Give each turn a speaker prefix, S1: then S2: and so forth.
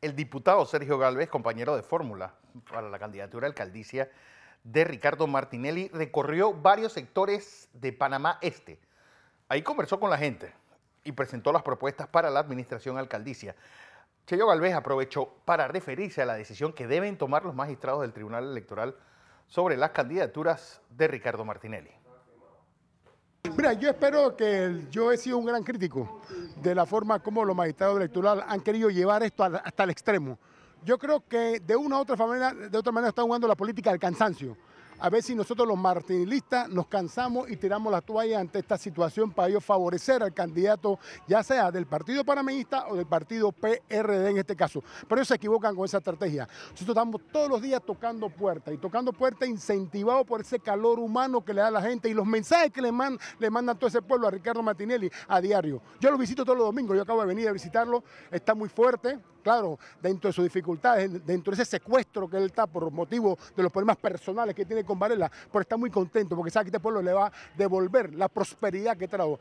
S1: el diputado Sergio Galvez, compañero de fórmula para la candidatura alcaldicia de Ricardo Martinelli, recorrió varios sectores de Panamá Este. Ahí conversó con la gente y presentó las propuestas para la administración alcaldicia. Cheyo Galvez aprovechó para referirse a la decisión que deben tomar los magistrados del Tribunal Electoral sobre las candidaturas de Ricardo Martinelli. Mira, yo espero
S2: que yo he sido un gran crítico de la forma como los magistrados electorales han querido llevar esto hasta el extremo. Yo creo que de una u otra manera, de otra manera está jugando la política del cansancio a ver si nosotros los martinilistas nos cansamos y tiramos la toalla ante esta situación para ellos favorecer al candidato, ya sea del partido panameñista o del partido PRD en este caso. Pero ellos se equivocan con esa estrategia. Nosotros estamos todos los días tocando puertas y tocando puertas incentivados por ese calor humano que le da a la gente y los mensajes que le, man, le mandan todo ese pueblo a Ricardo Martinelli a diario. Yo lo visito todos los domingos, yo acabo de venir a visitarlo, está muy fuerte, claro, dentro de sus dificultades, dentro de ese secuestro que él está por motivo de los problemas personales que tiene con Varela, pero está muy contento porque sabe que este pueblo le va a devolver la prosperidad que trajo.